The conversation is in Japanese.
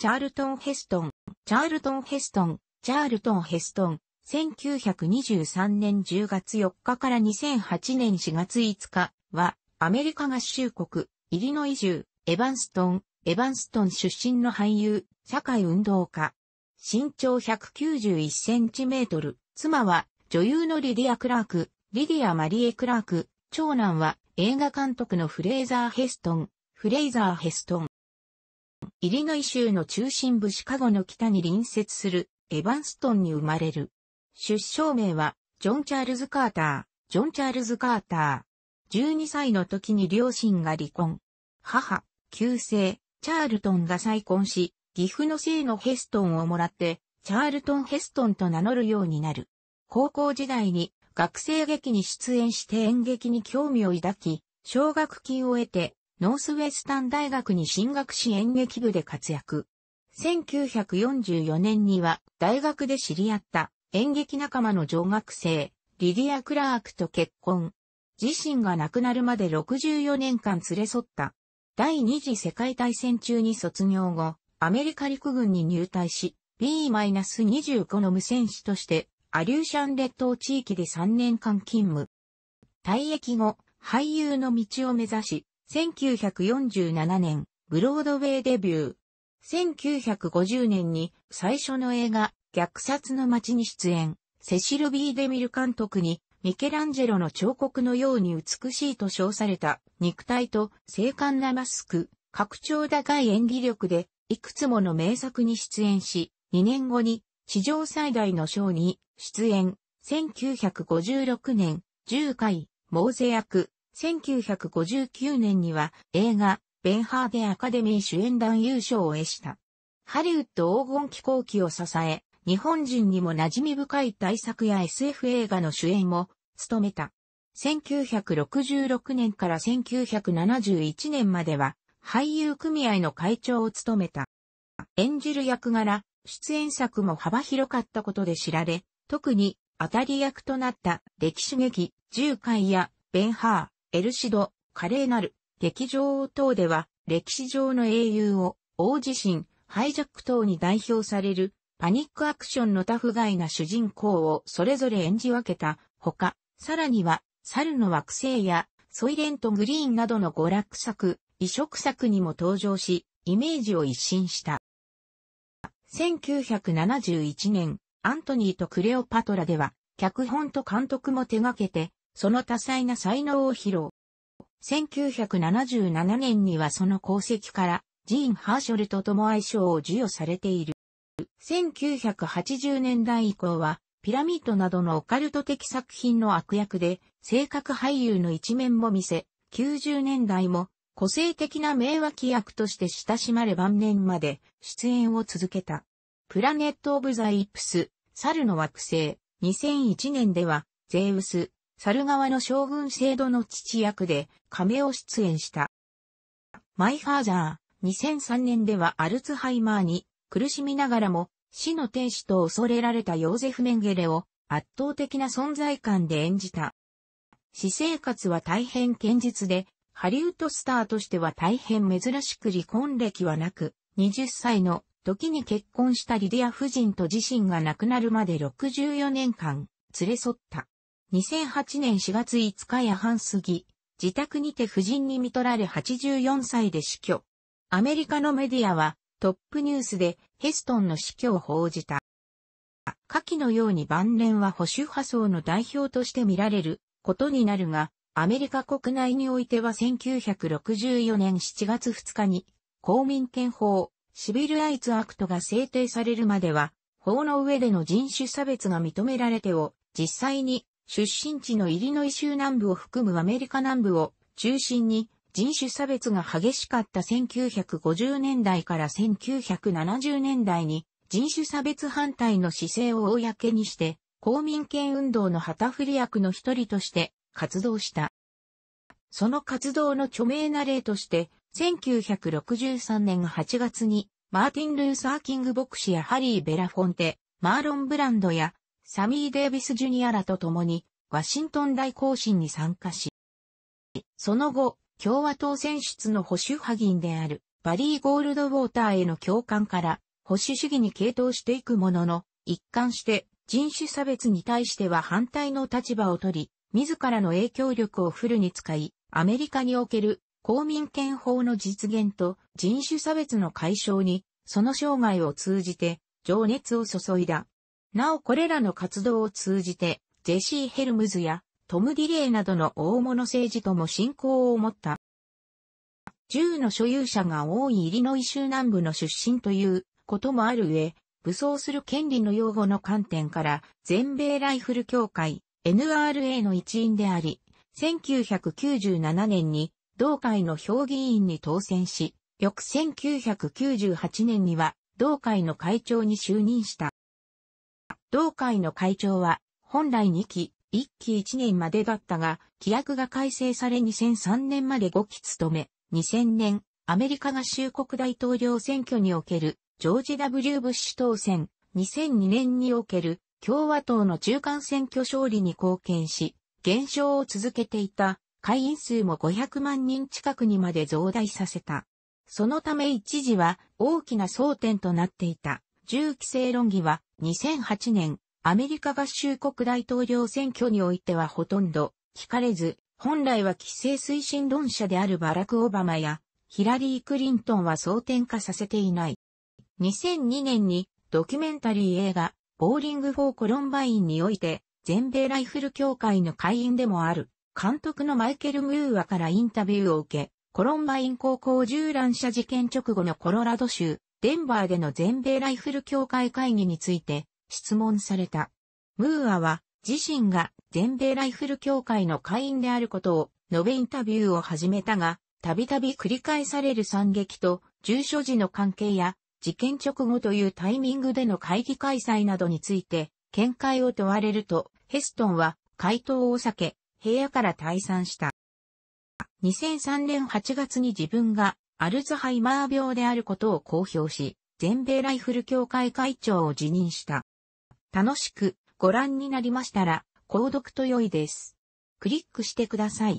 チャールトン・ヘストン、チャールトン・ヘストン、チャールトン・ヘストン、1923年10月4日から2008年4月5日は、アメリカ合衆国、イリノイ州、エヴァンストン、エヴァンストン出身の俳優、社会運動家。身長191センチメートル。妻は、女優のリディア・クラーク、リディア・マリエ・クラーク。長男は、映画監督のフレイザー・ヘストン、フレイザー・ヘストン。イリノイ州の中心部シカゴの北に隣接するエバンストンに生まれる。出生名は、ジョン・チャールズ・カーター、ジョン・チャールズ・カーター。12歳の時に両親が離婚。母、旧姓、チャールトンが再婚し、岐阜の姓のヘストンをもらって、チャールトン・ヘストンと名乗るようになる。高校時代に学生劇に出演して演劇に興味を抱き、奨学金を得てノースウェスタン大学に進学し演劇部で活躍。1944年には大学で知り合った演劇仲間の女学生、リディア・クラークと結婚。自身が亡くなるまで64年間連れ添った。第二次世界大戦中に卒業後、アメリカ陸軍に入隊し、B-25 の無線士として、アリューシャン列島地域で3年間勤務。退役後、俳優の道を目指し、1947年、ブロードウェイデビュー。1950年に最初の映画、虐殺の街に出演、セシル・ビー・デミル監督に、ミケランジェロの彫刻のように美しいと称された肉体と精悍なマスク、拡張高い演技力で、いくつもの名作に出演し、2年後に史上最大の賞に出演、1956年、10回、モーゼ役、1959年には映画、ベンハーでアカデミー主演団優勝を得した。ハリウッド黄金気候期を支え、日本人にも馴染み深い大作や SF 映画の主演も務めた。1966年から1971年までは俳優組合の会長を務めた。演じる役柄、出演作も幅広かったことで知られ、特に当たり役となった歴史劇10回やベンハー、エルシド、華麗なる、劇場等では、歴史上の英雄を、大地震、ハイジャック等に代表される、パニックアクションのタフガイな主人公をそれぞれ演じ分けた、ほか、さらには、猿の惑星や、ソイレントグリーンなどの娯楽作、移植作にも登場し、イメージを一新した。1971年、アントニーとクレオパトラでは、脚本と監督も手掛けて、その多彩な才能を披露。1977年にはその功績から、ジーン・ハーショルと共愛称を授与されている。1980年代以降は、ピラミッドなどのオカルト的作品の悪役で、性格俳優の一面も見せ、90年代も個性的な名脇役として親しまれ晩年まで出演を続けた。プラネット・オブ・ザ・イップス、猿の惑星、2001年では、ゼウス、猿川の将軍制度の父役で、亀を出演した。マイファーザー、2003年ではアルツハイマーに苦しみながらも死の天使と恐れられたヨーゼフ・メンゲレを圧倒的な存在感で演じた。私生活は大変堅実で、ハリウッドスターとしては大変珍しく離婚歴はなく、20歳の時に結婚したリディア夫人と自身が亡くなるまで64年間連れ添った。2008年4月5日夜半過ぎ、自宅にて夫人に見取られ84歳で死去。アメリカのメディアはトップニュースでヘストンの死去を報じた。下記のように晩年は保守派層の代表として見られることになるが、アメリカ国内においては1964年7月2日に公民権法、シビルライツアクトが制定されるまでは、法の上での人種差別が認められてを実際に出身地のイリノイ州南部を含むアメリカ南部を中心に人種差別が激しかった1950年代から1970年代に人種差別反対の姿勢を公にして公民権運動の旗振り役の一人として活動した。その活動の著名な例として1963年8月にマーティン・ルーサー・キング牧師やハリー・ベラフォンテ、マーロン・ブランドやサミー・デイビス・ジュニアらと共に、ワシントン大行進に参加し、その後、共和党選出の保守派議員である、バリー・ゴールドウォーターへの共感から、保守主義に傾倒していくものの、一貫して人種差別に対しては反対の立場を取り、自らの影響力をフルに使い、アメリカにおける公民権法の実現と人種差別の解消に、その生涯を通じて情熱を注いだ。なおこれらの活動を通じて、ジェシー・ヘルムズやトム・ディレイなどの大物政治とも信仰を持った。銃の所有者が多いイリノイ州南部の出身ということもある上、武装する権利の擁護の観点から、全米ライフル協会 NRA の一員であり、1997年に同会の評議員に当選し、翌1998年には同会の会長に就任した。同会の会長は、本来2期、1期1年までだったが、規約が改正され2003年まで5期務め、2000年、アメリカ合衆国大統領選挙における、ジョージ・ W・ ブッシュ当選、2002年における、共和党の中間選挙勝利に貢献し、減少を続けていた、会員数も500万人近くにまで増大させた。そのため一時は大きな争点となっていた。銃規制論議は2008年アメリカ合衆国大統領選挙においてはほとんど聞かれず、本来は規制推進論者であるバラク・オバマやヒラリー・クリントンは争点化させていない。2002年にドキュメンタリー映画ボーリング・フォー・コロンバインにおいて全米ライフル協会の会員でもある監督のマイケル・ムーアからインタビューを受け、コロンバイン高校銃乱射事件直後のコロラド州デンバーでの全米ライフル協会会議について質問された。ムーアは自身が全米ライフル協会の会員であることを述べインタビューを始めたが、たびたび繰り返される惨劇と住所時の関係や事件直後というタイミングでの会議開催などについて見解を問われると、ヘストンは回答を避け、部屋から退散した。2003年8月に自分がアルツハイマー病であることを公表し、全米ライフル協会会長を辞任した。楽しくご覧になりましたら、購読と良いです。クリックしてください。